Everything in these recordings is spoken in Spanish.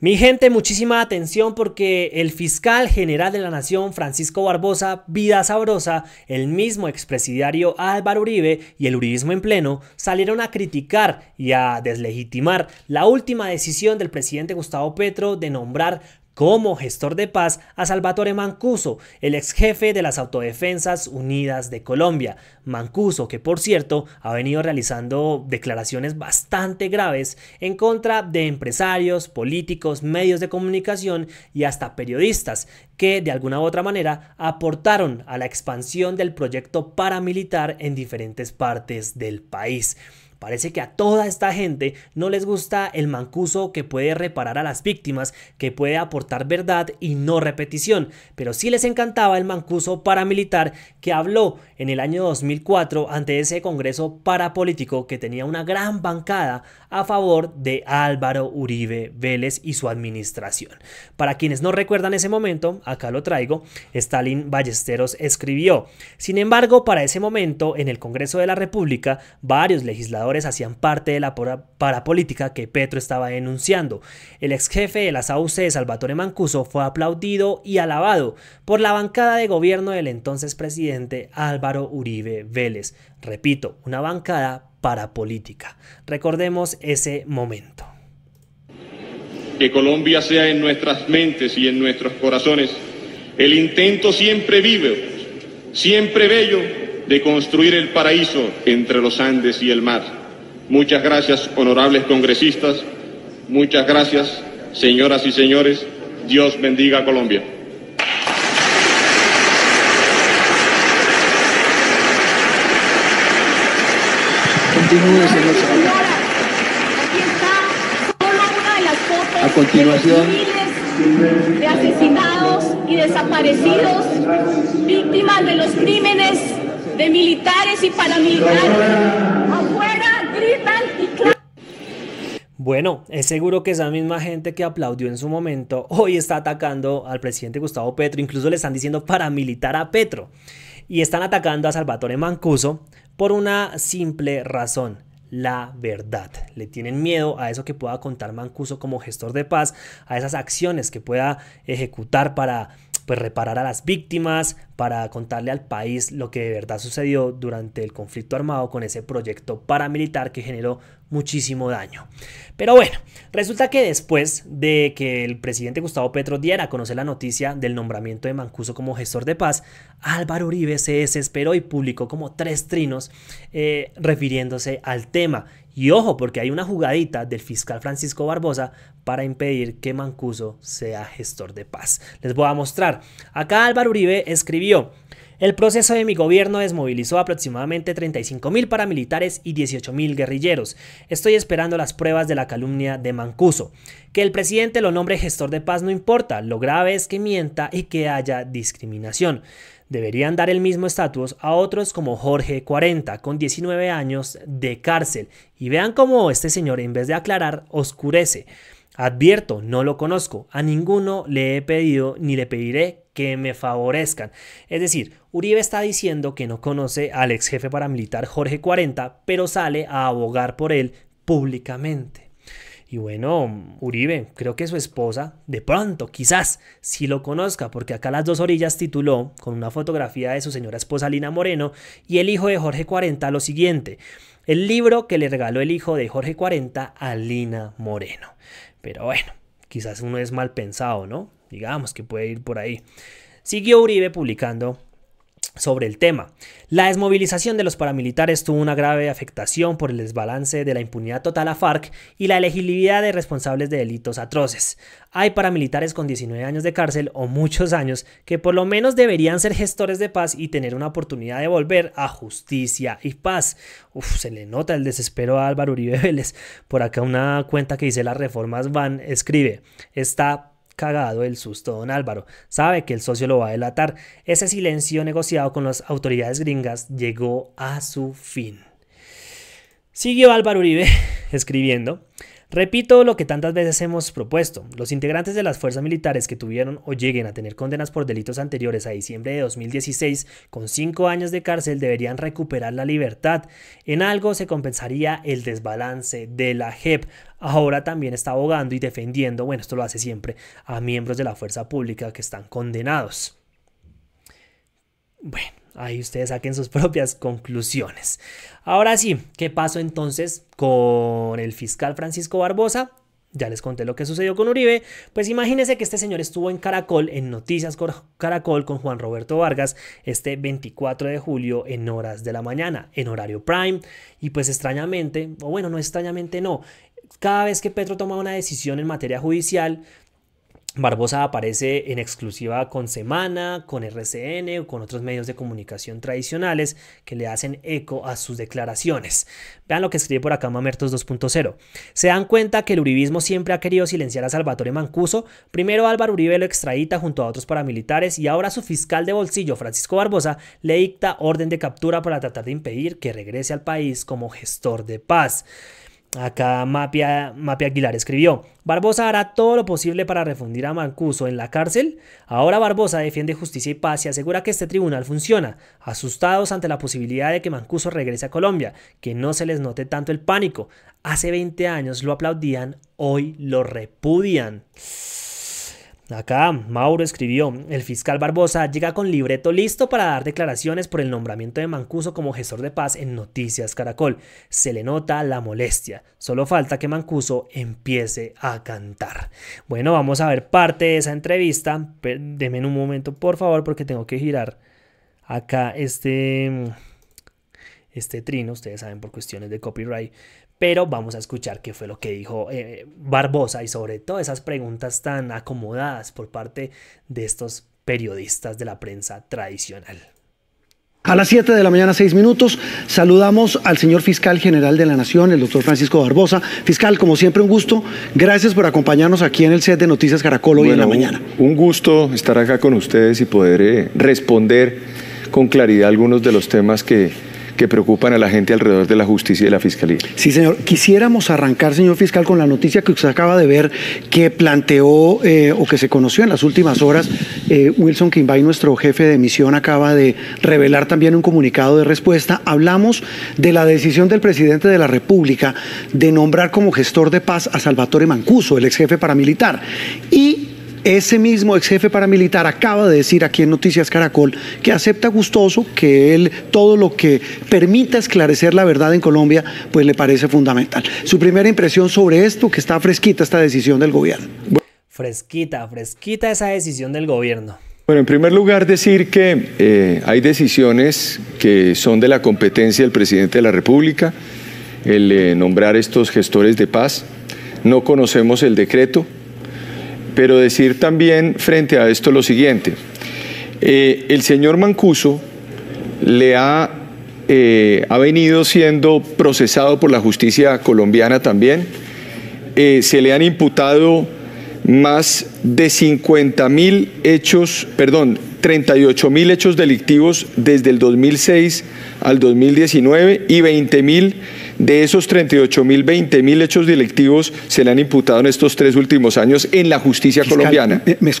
Mi gente, muchísima atención porque el fiscal general de la Nación, Francisco Barbosa, Vida Sabrosa, el mismo expresidiario Álvaro Uribe y el uribismo en pleno salieron a criticar y a deslegitimar la última decisión del presidente Gustavo Petro de nombrar como gestor de paz a Salvatore Mancuso, el ex jefe de las Autodefensas Unidas de Colombia. Mancuso, que por cierto ha venido realizando declaraciones bastante graves en contra de empresarios, políticos, medios de comunicación y hasta periodistas que de alguna u otra manera aportaron a la expansión del proyecto paramilitar en diferentes partes del país. Parece que a toda esta gente no les gusta el mancuso que puede reparar a las víctimas, que puede aportar verdad y no repetición, pero sí les encantaba el mancuso paramilitar que habló en el año 2004 ante ese congreso parapolítico que tenía una gran bancada a favor de Álvaro Uribe Vélez y su administración. Para quienes no recuerdan ese momento, acá lo traigo, Stalin Ballesteros escribió, sin embargo, para ese momento en el Congreso de la República, varios legisladores hacían parte de la parapolítica que Petro estaba denunciando. El ex jefe de la SAUC, Salvatore Mancuso, fue aplaudido y alabado por la bancada de gobierno del entonces presidente Álvaro Uribe Vélez. Repito, una bancada parapolítica. Recordemos ese momento. Que Colombia sea en nuestras mentes y en nuestros corazones el intento siempre vive, siempre bello de construir el paraíso entre los Andes y el mar. Muchas gracias, honorables congresistas. Muchas gracias, señoras y señores. Dios bendiga a Colombia. Continúe, señor A continuación de asesinados y desaparecidos, víctimas de los crímenes de militares y paramilitares. Afuera gritan y Bueno, es seguro que esa misma gente que aplaudió en su momento hoy está atacando al presidente Gustavo Petro, incluso le están diciendo paramilitar a Petro. Y están atacando a Salvatore Mancuso por una simple razón, la verdad. Le tienen miedo a eso que pueda contar Mancuso como gestor de paz, a esas acciones que pueda ejecutar para pues reparar a las víctimas, para contarle al país lo que de verdad sucedió durante el conflicto armado con ese proyecto paramilitar que generó muchísimo daño. Pero bueno, resulta que después de que el presidente Gustavo Petro diera a conocer la noticia del nombramiento de Mancuso como gestor de paz, Álvaro Uribe se desesperó y publicó como tres trinos eh, refiriéndose al tema y ojo, porque hay una jugadita del fiscal Francisco Barbosa para impedir que Mancuso sea gestor de paz. Les voy a mostrar. Acá Álvaro Uribe escribió, el proceso de mi gobierno desmovilizó aproximadamente 35.000 paramilitares y 18.000 guerrilleros. Estoy esperando las pruebas de la calumnia de Mancuso. Que el presidente lo nombre gestor de paz no importa, lo grave es que mienta y que haya discriminación deberían dar el mismo estatus a otros como Jorge 40, con 19 años de cárcel. Y vean cómo este señor, en vez de aclarar, oscurece. Advierto, no lo conozco, a ninguno le he pedido ni le pediré que me favorezcan. Es decir, Uribe está diciendo que no conoce al ex jefe paramilitar Jorge 40, pero sale a abogar por él públicamente. Y bueno, Uribe, creo que su esposa, de pronto, quizás, si lo conozca, porque acá Las Dos Orillas tituló con una fotografía de su señora esposa Lina Moreno y el hijo de Jorge 40 lo siguiente. El libro que le regaló el hijo de Jorge 40 a Lina Moreno. Pero bueno, quizás uno es mal pensado, ¿no? Digamos que puede ir por ahí. Siguió Uribe publicando sobre el tema. La desmovilización de los paramilitares tuvo una grave afectación por el desbalance de la impunidad total a FARC y la elegibilidad de responsables de delitos atroces. Hay paramilitares con 19 años de cárcel o muchos años que por lo menos deberían ser gestores de paz y tener una oportunidad de volver a justicia y paz. Uf, se le nota el desespero a Álvaro Uribe Vélez. Por acá una cuenta que dice las reformas van, escribe, está cagado el susto don Álvaro. Sabe que el socio lo va a delatar. Ese silencio negociado con las autoridades gringas llegó a su fin. Siguió Álvaro Uribe escribiendo. Repito lo que tantas veces hemos propuesto, los integrantes de las fuerzas militares que tuvieron o lleguen a tener condenas por delitos anteriores a diciembre de 2016 con 5 años de cárcel deberían recuperar la libertad. En algo se compensaría el desbalance de la JEP. Ahora también está abogando y defendiendo, bueno, esto lo hace siempre, a miembros de la fuerza pública que están condenados. Bueno. Ahí ustedes saquen sus propias conclusiones. Ahora sí, ¿qué pasó entonces con el fiscal Francisco Barbosa? Ya les conté lo que sucedió con Uribe. Pues imagínense que este señor estuvo en Caracol, en Noticias Caracol, con Juan Roberto Vargas este 24 de julio en horas de la mañana, en horario prime. Y pues extrañamente, o bueno, no extrañamente no, cada vez que Petro toma una decisión en materia judicial, Barbosa aparece en exclusiva con Semana, con RCN o con otros medios de comunicación tradicionales que le hacen eco a sus declaraciones. Vean lo que escribe por acá Mamertos 2.0. Se dan cuenta que el uribismo siempre ha querido silenciar a Salvatore Mancuso. Primero Álvaro Uribe lo extradita junto a otros paramilitares y ahora su fiscal de bolsillo, Francisco Barbosa, le dicta orden de captura para tratar de impedir que regrese al país como gestor de paz. Acá Mapia, Aguilar escribió, Barbosa hará todo lo posible para refundir a Mancuso en la cárcel. Ahora Barbosa defiende justicia y paz y asegura que este tribunal funciona, asustados ante la posibilidad de que Mancuso regrese a Colombia, que no se les note tanto el pánico. Hace 20 años lo aplaudían, hoy lo repudian. Acá, Mauro escribió, el fiscal Barbosa llega con libreto listo para dar declaraciones por el nombramiento de Mancuso como gestor de paz en Noticias Caracol. Se le nota la molestia, solo falta que Mancuso empiece a cantar. Bueno, vamos a ver parte de esa entrevista, denme un momento por favor porque tengo que girar acá este, este trino, ustedes saben por cuestiones de copyright, pero vamos a escuchar qué fue lo que dijo eh, Barbosa y sobre todo esas preguntas tan acomodadas por parte de estos periodistas de la prensa tradicional. A las 7 de la mañana, 6 minutos, saludamos al señor fiscal general de la Nación, el doctor Francisco Barbosa. Fiscal, como siempre, un gusto. Gracias por acompañarnos aquí en el set de Noticias Caracol hoy en la mañana. Un, gusto estar acá con ustedes y poder eh, responder con claridad algunos de los temas que, que preocupan a la gente alrededor de la justicia y de la fiscalía. Sí, señor. Quisiéramos arrancar, señor fiscal, con la noticia que usted acaba de ver que planteó eh, o que se conoció en las últimas horas. Eh, Wilson Kimbay, nuestro jefe de misión, acaba de revelar también un comunicado de respuesta. Hablamos de la decisión del presidente de la República de nombrar como gestor de paz a Salvatore Mancuso, el ex jefe paramilitar. Y ese mismo ex jefe paramilitar acaba de decir aquí en Noticias Caracol que acepta gustoso que él todo lo que permita esclarecer la verdad en Colombia, pues le parece fundamental. Su primera impresión sobre esto, que está fresquita esta decisión del gobierno. Fresquita, fresquita esa decisión del gobierno. Bueno, en primer lugar decir que eh, hay decisiones que son de la competencia del presidente de la República, el eh, nombrar estos gestores de paz. No conocemos el decreto, pero decir también frente a esto lo siguiente. Eh, el señor Mancuso le ha, eh, ha, venido siendo procesado por la justicia colombiana también. Eh, se le han imputado más de 50 hechos, perdón, 38 mil hechos delictivos desde el 2006 al 2019 y 20 mil de esos 38 mil, 20 mil hechos delictivos se le han imputado en estos tres últimos años en la justicia colombiana. Me,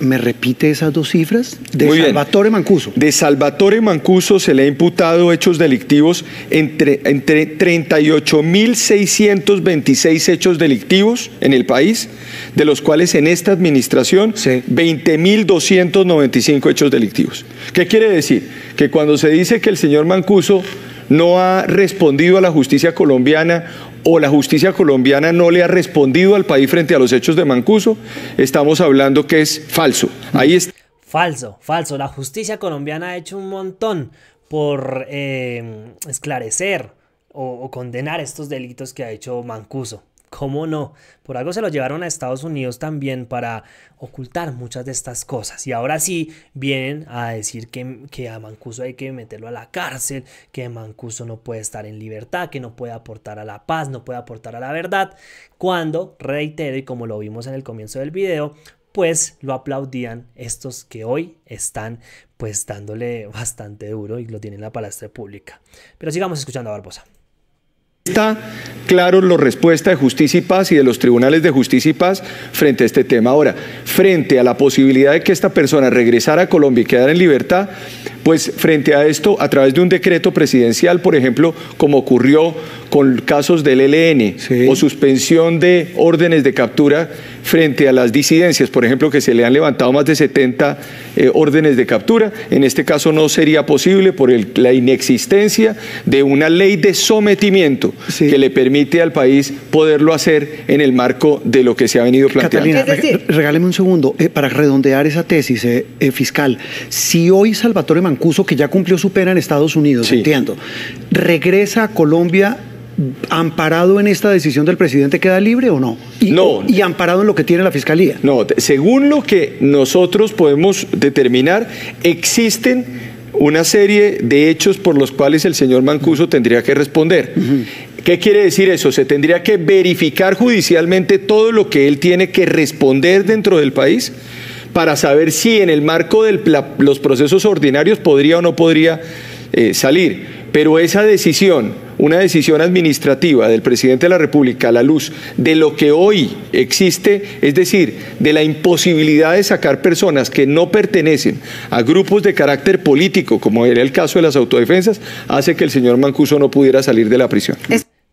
me, repite esas dos cifras? De Salvatore Mancuso. De Salvatore Mancuso se le ha imputado hechos delictivos entre, entre 38 mil 626 hechos delictivos en el país, de los cuales en esta administración 20.295 20 mil 295 hechos delictivos. ¿Qué quiere decir? Que cuando se dice que el señor Mancuso no ha respondido a la justicia colombiana o la justicia colombiana no le ha respondido al país frente a los hechos de Mancuso, estamos hablando que es falso. Ahí Falso, falso. La justicia colombiana ha hecho un montón por eh, esclarecer o condenar estos delitos que ha hecho Mancuso. ¿Cómo no? Por algo se lo llevaron a Estados Unidos también para ocultar muchas de estas cosas. Y ahora sí vienen a decir que, a Mancuso hay que meterlo a la cárcel, que Mancuso no puede estar en libertad, que no puede aportar a la paz, no puede aportar a la verdad. Cuando, reitero, y como lo vimos en el comienzo del video, pues lo aplaudían estos que hoy están pues dándole bastante duro y lo tienen en la palestra pública. Pero sigamos escuchando a Barbosa. Está claro la respuesta de Justicia y Paz y de los tribunales de Justicia y Paz frente a este tema. Ahora, frente a la posibilidad de que esta persona regresara a Colombia y quedara en libertad, pues frente a esto, a través de un decreto presidencial, por ejemplo, como ocurrió con casos del e L.N. o suspensión de órdenes de captura frente a las disidencias, por ejemplo, que se le han levantado más de 70 eh, órdenes de captura, en este caso no sería posible por la inexistencia de una ley de sometimiento que le permite al país poderlo hacer en el marco de lo que se ha venido planteando. Catalina, regáleme un segundo eh, para redondear esa tesis eh, fiscal. Si hoy Salvatore Mancuso Mancuso, que ya cumplió su pena en Estados Unidos, entiendo, regresa a Colombia amparado en esta decisión del presidente queda libre o no? no. Y amparado en lo que tiene la fiscalía. No, según lo que nosotros podemos determinar, existen una serie de hechos por los cuales el señor Mancuso tendría que responder. ¿Qué quiere decir eso? Se tendría que verificar judicialmente todo lo que él tiene que responder dentro del país para saber si en el marco de los procesos ordinarios podría o no podría eh, salir. Pero esa decisión, una decisión administrativa del presidente de la República a la luz de lo que hoy existe, es decir, de la imposibilidad de sacar personas que no pertenecen a grupos de carácter político, como era el caso de las autodefensas, hace que el señor Mancuso no pudiera salir de la prisión.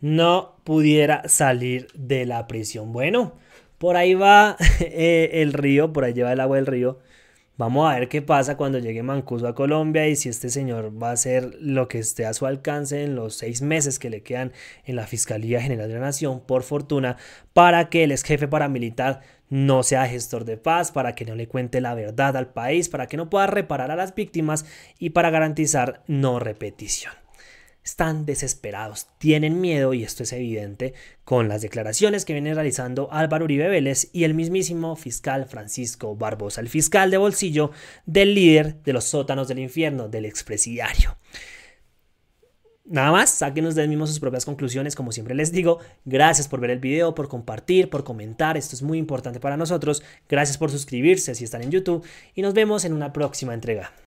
No pudiera salir de la prisión. Bueno, por ahí va eh, el río, por ahí lleva el agua del río. Vamos a ver qué pasa cuando llegue Mancuso a Colombia y si este señor va a hacer lo que esté a su alcance en los seis meses que le quedan en la Fiscalía General de la Nación, por fortuna, para que el ex jefe paramilitar no sea gestor de paz, para que no le cuente la verdad al país, para que no pueda reparar a las víctimas y para garantizar no repetición están desesperados, tienen miedo, y esto es evidente con las declaraciones que viene realizando Álvaro Uribe Vélez y el mismísimo fiscal Francisco Barbosa, el fiscal de bolsillo del líder de los sótanos del infierno, del expresidiario. Nada más, saquen ustedes mismos sus propias conclusiones, como siempre les digo. Gracias por ver el video, por compartir, por comentar, esto es muy importante para nosotros. Gracias por suscribirse si están en YouTube y nos vemos en una próxima entrega.